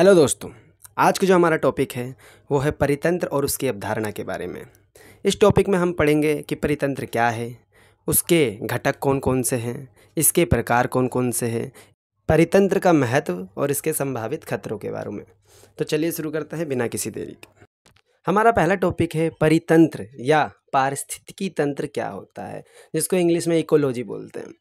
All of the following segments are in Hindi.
हेलो दोस्तों आज का जो हमारा टॉपिक है वो है परितंत्र और उसकी अवधारणा के बारे में इस टॉपिक में हम पढ़ेंगे कि परितंत्र क्या है उसके घटक कौन कौन से हैं इसके प्रकार कौन कौन से हैं परितंत्र का महत्व और इसके संभावित खतरों के बारे में तो चलिए शुरू करते हैं बिना किसी देरी के हमारा पहला टॉपिक है परितंत्र या पारिस्थितिकी तंत्र क्या होता है जिसको इंग्लिश में इकोलॉजी बोलते हैं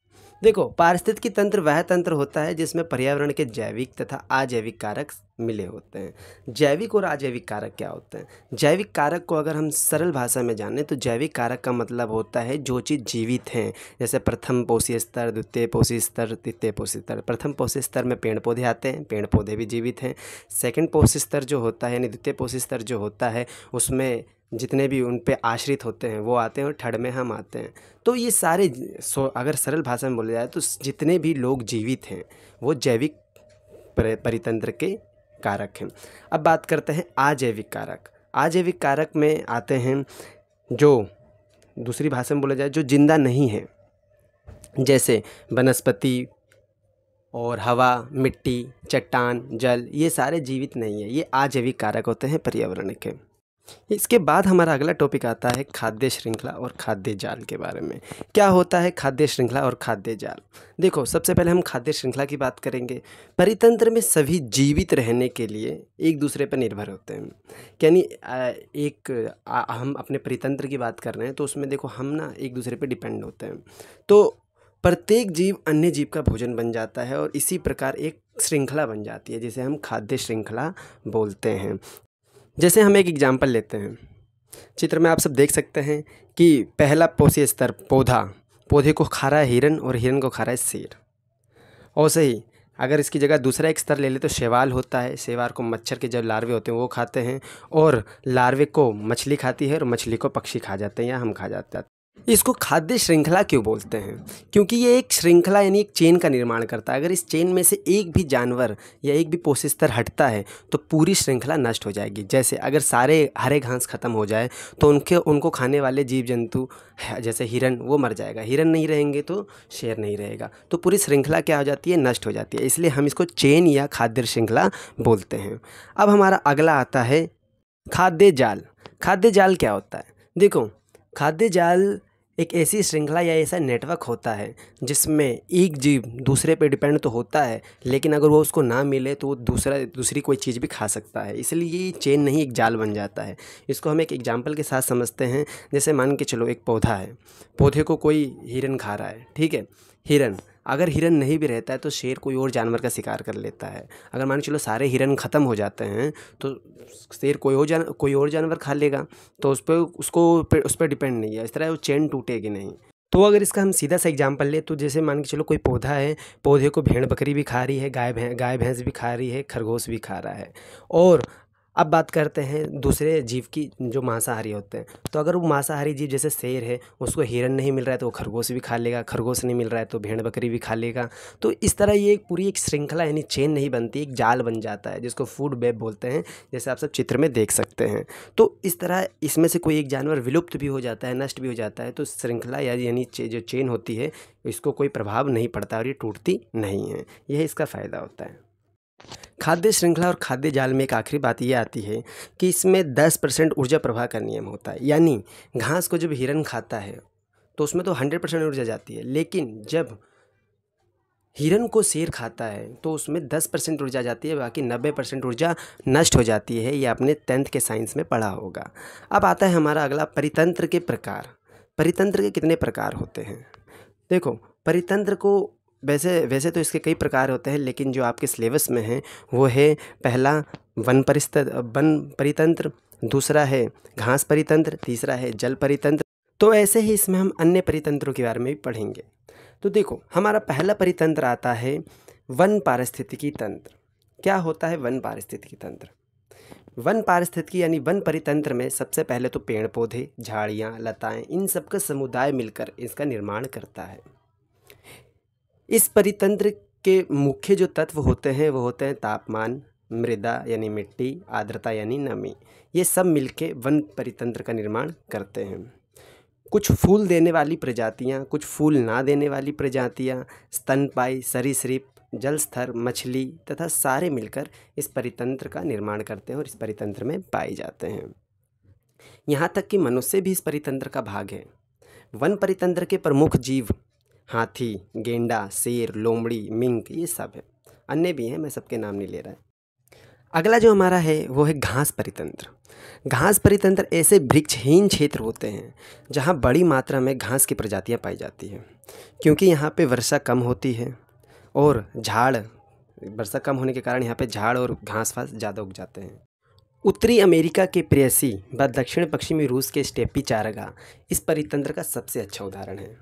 देखो पारिस्थितिकी तंत्र वह तंत्र होता है जिसमें पर्यावरण के जैविक तथा अजैविक कारक मिले होते हैं जैविक और अजैविक कारक क्या होते हैं जैविक कारक को अगर हम सरल भाषा में जानें तो जैविक कारक का मतलब होता है जो चीज़ जीवित हैं जैसे प्रथम पोषी स्तर द्वितीय पोषी स्तर तृतीय पोषी स्तर प्रथम पोषी स्तर में पेड़ पौधे आते हैं पेड़ पौधे भी जीवित हैं सेकेंड पोषी स्तर जो होता है यानी द्वितीय पोषी स्तर जो होता है उसमें जितने भी उन पर आश्रित होते हैं वो आते हैं और ठड़ में हम आते हैं तो ये सारे सो अगर सरल भाषा में बोला जाए तो जितने भी लोग जीवित हैं वो जैविक परितंत्र के कारक हैं अब बात करते हैं आजैविक कारक आजैविक कारक में आते हैं जो दूसरी भाषा में बोला जाए जो जिंदा नहीं है जैसे वनस्पति और हवा मिट्टी चट्टान जल ये सारे जीवित नहीं है ये आजैविक कारक होते हैं पर्यावरण के इसके बाद हमारा अगला टॉपिक आता है खाद्य श्रृंखला और खाद्य जाल के बारे में क्या होता है खाद्य श्रृंखला और खाद्य जाल देखो सबसे पहले हम खाद्य श्रृंखला की बात करेंगे परितंत्र में सभी जीवित रहने के लिए एक दूसरे पर निर्भर होते हैं यानी एक आ, हम अपने परितंत्र की बात कर रहे हैं तो उसमें देखो हम ना एक दूसरे पर डिपेंड होते हैं तो प्रत्येक जीव अन्य जीव का भोजन बन जाता है और इसी प्रकार एक श्रृंखला बन जाती है जिसे हम खाद्य श्रृंखला बोलते हैं जैसे हम एक एग्ज़ाम्पल लेते हैं चित्र में आप सब देख सकते हैं कि पहला पोषी स्तर पौधा पौधे को खा रहा है हिरन और हिरन को खा रहा है शेर और सही अगर इसकी जगह दूसरा एक स्तर ले ले तो शेवाल होता है शैवाल को मच्छर के जब लार्वे होते हैं वो खाते हैं और लार्वे को मछली खाती है और मछली को पक्षी खा जाते हैं या हम खा जाते हैं इसको खाद्य श्रृंखला क्यों बोलते हैं क्योंकि ये एक श्रृंखला यानी एक चेन का निर्माण करता है अगर इस चेन में से एक भी जानवर या एक भी पोषिस्तर हटता है तो पूरी श्रृंखला नष्ट हो जाएगी जैसे अगर सारे हरे घास ख़त्म हो जाए तो उनके उनको खाने वाले जीव जंतु जैसे हिरण वो मर जाएगा हिरण नहीं रहेंगे तो शेर नहीं रहेगा तो पूरी श्रृंखला क्या हो जाती है नष्ट हो जाती है इसलिए हम इसको चेन या खाद्य श्रृंखला बोलते हैं अब हमारा अगला आता है खाद्य जाल खाद्य जाल क्या होता है देखो खाद्य जाल एक ऐसी श्रृंखला या ऐसा नेटवर्क होता है जिसमें एक जीव दूसरे पे डिपेंड तो होता है लेकिन अगर वो उसको ना मिले तो वो दूसरा दूसरी कोई चीज़ भी खा सकता है इसलिए ये चेन नहीं एक जाल बन जाता है इसको हम एक एग्जाम्पल के साथ समझते हैं जैसे मान के चलो एक पौधा है पौधे को कोई हिरन खा रहा है ठीक है हिरन अगर हिरन नहीं भी रहता है तो शेर कोई और जानवर का शिकार कर लेता है अगर मान चलो सारे हिरन ख़त्म हो जाते हैं तो शेर कोई और जान कोई और जानवर खा लेगा तो उस पर उसको पे, उस पर डिपेंड नहीं है इस तरह वो चेन टूटेगी नहीं तो अगर इसका हम सीधा सा एग्जाम्पल लें तो जैसे मान के चलो कोई पौधा है पौधे को भेड़ बकरी भी खा रही है गाय भैं गाय भैंस भी खा रही है खरगोश भी खा रहा है और अब बात करते हैं दूसरे जीव की जो मांसाहारी होते हैं तो अगर वो मांसाहारी जीव जैसे शेर है उसको हिरन नहीं मिल रहा है तो वो खरगोश भी खा लेगा खरगोश नहीं मिल रहा है तो भेड़ बकरी भी खा लेगा तो इस तरह ये एक पूरी एक श्रृंखला यानी चेन नहीं बनती एक जाल बन जाता है जिसको फूड वेब बोलते हैं जैसे आप सब चित्र में देख सकते हैं तो इस तरह इसमें से कोई एक जानवर विलुप्त भी हो जाता है नष्ट भी हो जाता है तो श्रृंखला यानी जो चेन होती है इसको कोई प्रभाव नहीं पड़ता और ये टूटती नहीं है यह इसका फ़ायदा होता है खाद्य श्रृंखला और खाद्य जाल में एक आखिरी बात ये आती है कि इसमें दस परसेंट ऊर्जा प्रवाह का नियम होता है यानी घास को जब हिरन खाता है तो उसमें तो हंड्रेड परसेंट ऊर्जा जाती है लेकिन जब हिरन को शेर खाता है तो उसमें दस परसेंट ऊर्जा जाती है बाकी नब्बे परसेंट ऊर्जा नष्ट हो जाती है ये आपने टेंथ के साइंस में पढ़ा होगा अब आता है हमारा अगला परितंत्र के प्रकार परितंत्र के कितने प्रकार होते हैं देखो परितंत्र को वैसे वैसे तो इसके कई प्रकार होते हैं लेकिन जो आपके सिलेबस में हैं वो है पहला वन परिस्त वन परितंत्र दूसरा है घास परितंत्र तीसरा है जल परितंत्र तो ऐसे ही इसमें हम अन्य परितंत्रों के बारे में भी पढ़ेंगे तो देखो हमारा पहला परितंत्र आता है वन पारिस्थितिकी तंत्र क्या होता है वन पारिस्थितिकी तंत्र वन पारिस्थितिकी यानी वन परितंत्र में सबसे पहले तो पेड़ पौधे झाड़ियाँ लताएँ इन सबका समुदाय मिलकर इसका निर्माण करता है इस परितंत्र के मुख्य जो तत्व होते हैं वो होते हैं तापमान मृदा यानी मिट्टी आर्द्रता यानी नमी ये सब मिलके वन परितंत्र का निर्माण करते हैं कुछ फूल देने वाली प्रजातियाँ कुछ फूल ना देने वाली प्रजातियाँ स्तनपाई सरीसृप जलस्थर मछली तथा सारे मिलकर इस परितंत्र का निर्माण करते हैं और इस परितंत्र में पाए जाते हैं यहाँ तक कि मनुष्य भी इस परितंत्र का भाग है वन परितंत्र के प्रमुख जीव हाथी गेंडा शेर लोमड़ी मिंक ये सब है अन्य भी हैं मैं सबके नाम नहीं ले रहा है अगला जो हमारा है वो है घास परितंत्र घास परितंत्र ऐसे वृक्षहीन क्षेत्र होते हैं जहाँ बड़ी मात्रा में घास की प्रजातियाँ पाई जाती हैं क्योंकि यहाँ पे वर्षा कम होती है और झाड़ वर्षा कम होने के कारण यहाँ पे झाड़ और घास फास ज़्यादा उग जाते हैं उत्तरी अमेरिका के प्रेसी व दक्षिण पश्चिमी रूस के स्टेपी चारगा इस परितंत्र का सबसे अच्छा उदाहरण है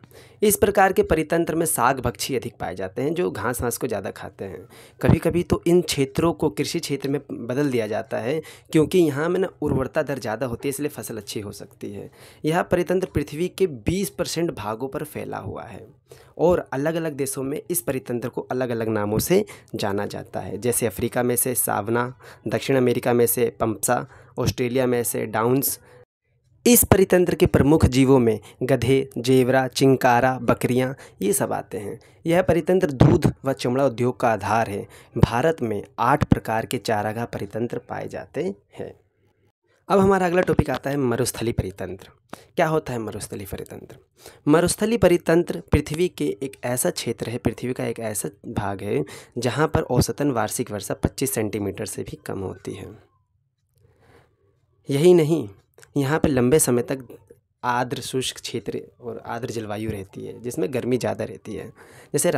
इस प्रकार के परितंत्र में साग भक्षी अधिक पाए जाते हैं जो घास वास को ज़्यादा खाते हैं कभी कभी तो इन क्षेत्रों को कृषि क्षेत्र में बदल दिया जाता है क्योंकि यहाँ में ना उर्वरता दर ज़्यादा होती है इसलिए फसल अच्छी हो सकती है यह परितंत्र पृथ्वी के बीस परसेंट भागों पर फैला हुआ है और अलग अलग देशों में इस परितंत्र को अलग अलग नामों से जाना जाता है जैसे अफ्रीका में से सावना दक्षिण अमेरिका में से पम्पसा ऑस्ट्रेलिया में से डाउंस इस परितंत्र के प्रमुख जीवों में गधे जेवरा चिंकारा बकरियां ये सब आते हैं यह परितंत्र दूध व चमड़ा उद्योग का आधार है भारत में आठ प्रकार के चारागाह परितंत्र पाए जाते हैं अब हमारा अगला टॉपिक आता है मरुस्थली परितंत्र क्या होता है मरुस्थली परितंत्र मरुस्थली परितंत्र पृथ्वी के एक ऐसा क्षेत्र है पृथ्वी का एक ऐसा भाग है जहाँ पर औसतन वार्षिक वर्षा 25 सेंटीमीटर से भी कम होती है यही नहीं यहाँ पर लंबे समय तक आर्द्र शुष्क क्षेत्र और आर्द्र जलवायु रहती है जिसमें गर्मी ज़्यादा रहती है जैसे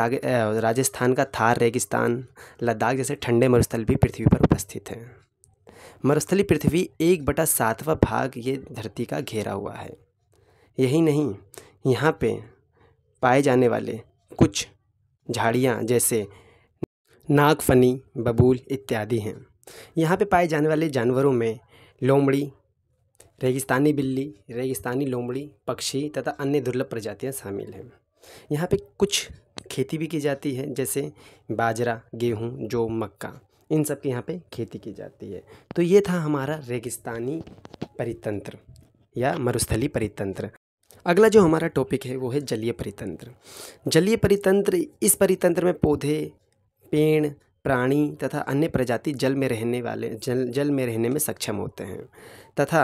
राजस्थान का थार रेगिस्तान लद्दाख जैसे ठंडे मरुस्थल भी पृथ्वी पर उपस्थित हैं मरुस्थली पृथ्वी एक बटा सातवा भाग ये धरती का घेरा हुआ है यही नहीं यहाँ पे पाए जाने वाले कुछ झाड़ियाँ जैसे नागफनी बबूल इत्यादि हैं यहाँ पे पाए जाने वाले जानवरों में लोमड़ी रेगिस्तानी बिल्ली रेगिस्तानी लोमड़ी पक्षी तथा अन्य दुर्लभ प्रजातियाँ शामिल हैं यहाँ पे कुछ खेती भी की जाती है जैसे बाजरा गेहूँ जौ मक्का इन सब की यहाँ पे खेती की जाती है तो ये था हमारा रेगिस्तानी परितंत्र या मरुस्थली परितंत्र अगला जो हमारा टॉपिक है वो है जलीय परितंत्र जलीय परितंत्र इस परितंत्र में पौधे पेड़ प्राणी तथा अन्य प्रजाति जल में रहने वाले जल जल में रहने में सक्षम होते हैं तथा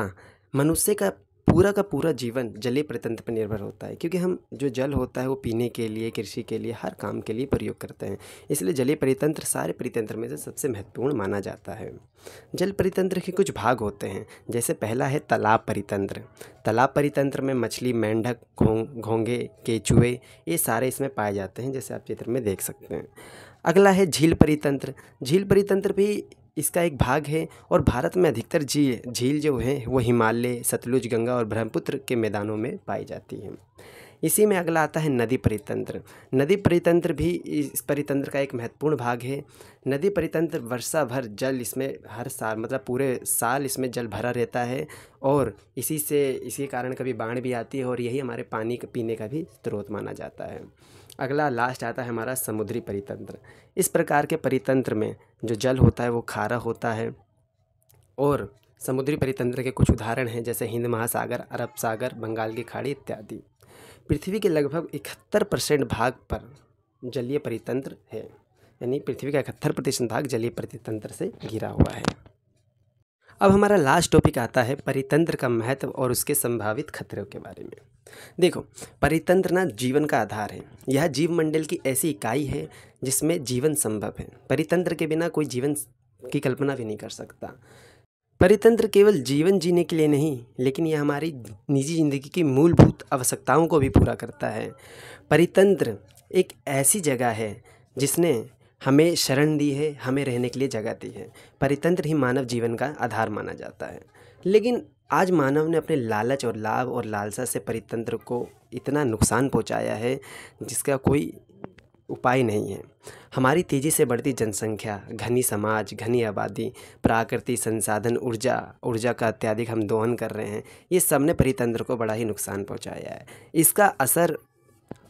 मनुष्य का पूरा का पूरा जीवन जलीय प्रतंत्र पर निर्भर होता है क्योंकि हम जो जल होता है वो पीने के लिए कृषि के लिए हर काम के लिए प्रयोग करते हैं इसलिए जलीय परितंत्र सारे परितंत्र में से सबसे महत्वपूर्ण माना जाता है जल परितंत्र के कुछ भाग होते हैं जैसे पहला है तालाब परितंत्र तालाब परितंत्र में मछली मेंढक घोंघे घोंगे केचुए ये सारे इसमें पाए जाते हैं जैसे आप चित्र में देख सकते हैं अगला है झील परितंत्र झील परितंत्र भी इसका एक भाग है और भारत में अधिकतर झील झील जो हैं वो हिमालय सतलुज गंगा और ब्रह्मपुत्र के मैदानों में पाई जाती हैं इसी में अगला आता है नदी परितंत्र नदी परितंत्र भी इस परितंत्र का एक महत्वपूर्ण भाग है नदी परितंत्र वर्षा भर जल इसमें हर साल मतलब पूरे साल इसमें जल भरा रहता है और इसी से इसी कारण कभी बाढ़ भी आती है और यही हमारे पानी पीने का भी स्रोत माना जाता है अगला लास्ट आता है हमारा समुद्री परितंत्र इस प्रकार के परितंत्र में जो जल होता है वो खारा होता है और समुद्री परितंत्र के कुछ उदाहरण हैं जैसे हिंद महासागर अरब सागर बंगाल की खाड़ी इत्यादि पृथ्वी के लगभग इकहत्तर परसेंट भाग पर जलीय परितंत्र है यानी पृथ्वी का इकहत्तर प्रतिशत भाग जलीय परितंत्र से घिरा हुआ है अब हमारा लास्ट टॉपिक आता है परितंत्र का महत्व और उसके संभावित खतरों के बारे में देखो परितंत्र ना जीवन का आधार है यह जीव मंडल की ऐसी इकाई है जिसमें जीवन संभव है परितंत्र के बिना कोई जीवन की कल्पना भी नहीं कर सकता परितंत्र केवल जीवन जीने के लिए नहीं लेकिन यह हमारी निजी जिंदगी की मूलभूत आवश्यकताओं को भी पूरा करता है परितंत्र एक ऐसी जगह है जिसने हमें शरण दी है हमें रहने के लिए जगह दी है परितंत्र ही मानव जीवन का आधार माना जाता है लेकिन आज मानव ने अपने लालच और लाभ और लालसा से परितंत्र को इतना नुकसान पहुंचाया है जिसका कोई उपाय नहीं है हमारी तेज़ी से बढ़ती जनसंख्या घनी समाज घनी आबादी प्राकृतिक संसाधन ऊर्जा ऊर्जा का अत्यधिक हम दोहन कर रहे हैं ये सब ने परितंत्र को बड़ा ही नुकसान पहुंचाया है इसका असर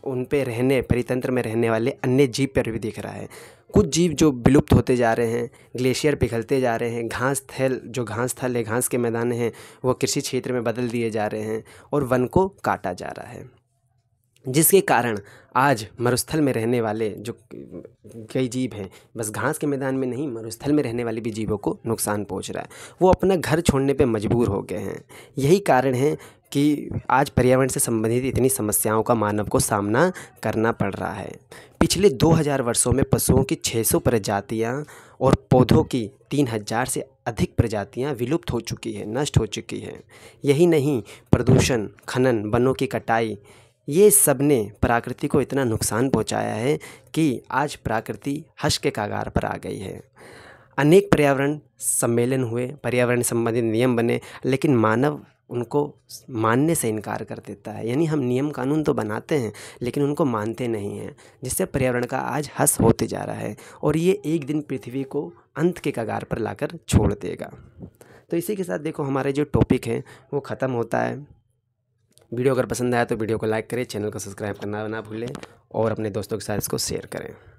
उन पर रहने परितंत्र में रहने वाले अन्य जीव पर भी दिख रहा है कुछ जीव जो विलुप्त होते जा रहे हैं ग्लेशियर पिघलते जा रहे हैं घास थल जो घास थल है घास के मैदान हैं वो कृषि क्षेत्र में बदल दिए जा रहे हैं और वन को काटा जा रहा है जिसके कारण आज मरुस्थल में रहने वाले जो कई जीव हैं बस घास के मैदान में नहीं मरुस्थल में रहने वाले भी जीवों को नुकसान पहुंच रहा है वो अपना घर छोड़ने पे मजबूर हो गए हैं यही कारण है कि आज पर्यावरण से संबंधित इतनी समस्याओं का मानव को सामना करना पड़ रहा है पिछले 2000 वर्षों में पशुओं की 600 प्रजातियां और पौधों की 3000 से अधिक प्रजातियां विलुप्त हो चुकी है नष्ट हो चुकी है यही नहीं प्रदूषण खनन वनों की कटाई ये सब ने प्रकृति को इतना नुकसान पहुंचाया है कि आज प्रकृति हश के कागार पर आ गई है अनेक पर्यावरण सम्मेलन हुए पर्यावरण संबंधित नियम बने लेकिन मानव उनको मानने से इनकार कर देता है यानी हम नियम कानून तो बनाते हैं लेकिन उनको मानते नहीं हैं जिससे पर्यावरण का आज हस होते जा रहा है और ये एक दिन पृथ्वी को अंत के कगार पर लाकर छोड़ देगा तो इसी के साथ देखो हमारे जो टॉपिक है वो ख़त्म होता है वीडियो अगर पसंद आया तो वीडियो को लाइक करें चैनल को सब्सक्राइब करना ना भूलें और अपने दोस्तों के साथ इसको शेयर करें